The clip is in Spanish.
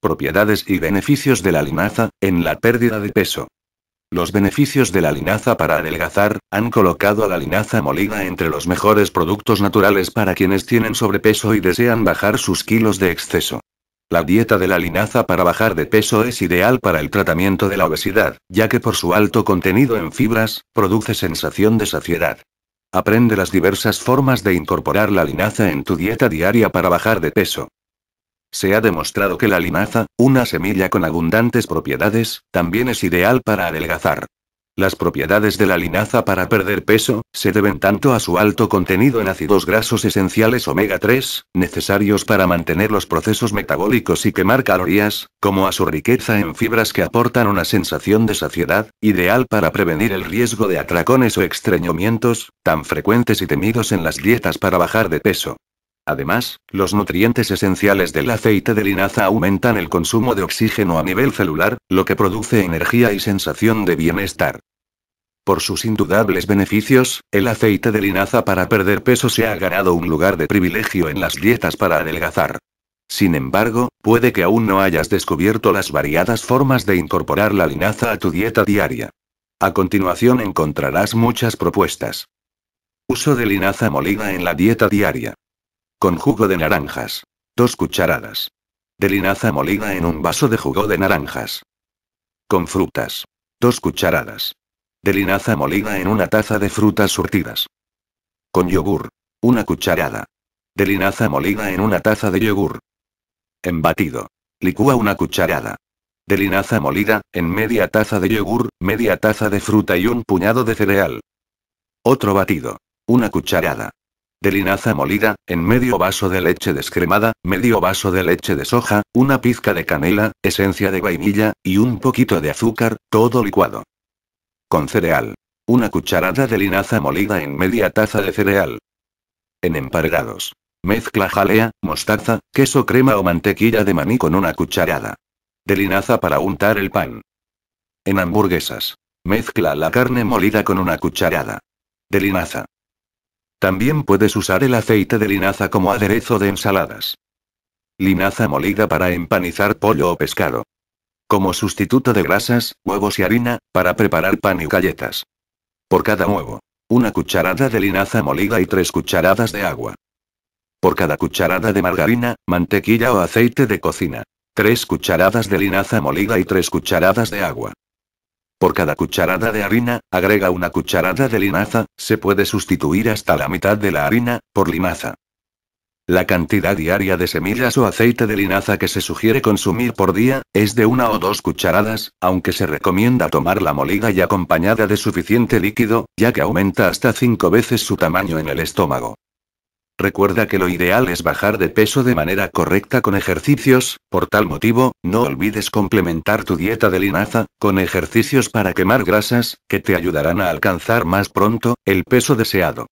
Propiedades y beneficios de la linaza, en la pérdida de peso. Los beneficios de la linaza para adelgazar han colocado a la linaza molida entre los mejores productos naturales para quienes tienen sobrepeso y desean bajar sus kilos de exceso. La dieta de la linaza para bajar de peso es ideal para el tratamiento de la obesidad, ya que por su alto contenido en fibras, produce sensación de saciedad. Aprende las diversas formas de incorporar la linaza en tu dieta diaria para bajar de peso. Se ha demostrado que la linaza, una semilla con abundantes propiedades, también es ideal para adelgazar. Las propiedades de la linaza para perder peso, se deben tanto a su alto contenido en ácidos grasos esenciales omega 3, necesarios para mantener los procesos metabólicos y quemar calorías, como a su riqueza en fibras que aportan una sensación de saciedad, ideal para prevenir el riesgo de atracones o extrañamientos, tan frecuentes y temidos en las dietas para bajar de peso. Además, los nutrientes esenciales del aceite de linaza aumentan el consumo de oxígeno a nivel celular, lo que produce energía y sensación de bienestar. Por sus indudables beneficios, el aceite de linaza para perder peso se ha ganado un lugar de privilegio en las dietas para adelgazar. Sin embargo, puede que aún no hayas descubierto las variadas formas de incorporar la linaza a tu dieta diaria. A continuación encontrarás muchas propuestas. Uso de linaza molida en la dieta diaria. Con jugo de naranjas. Dos cucharadas. De linaza molida en un vaso de jugo de naranjas. Con frutas. Dos cucharadas. De linaza molida en una taza de frutas surtidas. Con yogur. Una cucharada. De linaza molida en una taza de yogur. En batido. Licúa una cucharada. De linaza molida, en media taza de yogur, media taza de fruta y un puñado de cereal. Otro batido. Una cucharada de linaza molida, en medio vaso de leche descremada, medio vaso de leche de soja, una pizca de canela, esencia de vainilla, y un poquito de azúcar, todo licuado. Con cereal. Una cucharada de linaza molida en media taza de cereal. En empargados. Mezcla jalea, mostaza, queso crema o mantequilla de maní con una cucharada. De linaza para untar el pan. En hamburguesas. Mezcla la carne molida con una cucharada. De linaza. También puedes usar el aceite de linaza como aderezo de ensaladas. Linaza molida para empanizar pollo o pescado. Como sustituto de grasas, huevos y harina, para preparar pan y galletas. Por cada huevo. Una cucharada de linaza molida y tres cucharadas de agua. Por cada cucharada de margarina, mantequilla o aceite de cocina. Tres cucharadas de linaza molida y tres cucharadas de agua. Por cada cucharada de harina, agrega una cucharada de linaza, se puede sustituir hasta la mitad de la harina, por linaza. La cantidad diaria de semillas o aceite de linaza que se sugiere consumir por día, es de una o dos cucharadas, aunque se recomienda tomar la molida y acompañada de suficiente líquido, ya que aumenta hasta cinco veces su tamaño en el estómago. Recuerda que lo ideal es bajar de peso de manera correcta con ejercicios, por tal motivo, no olvides complementar tu dieta de linaza, con ejercicios para quemar grasas, que te ayudarán a alcanzar más pronto, el peso deseado.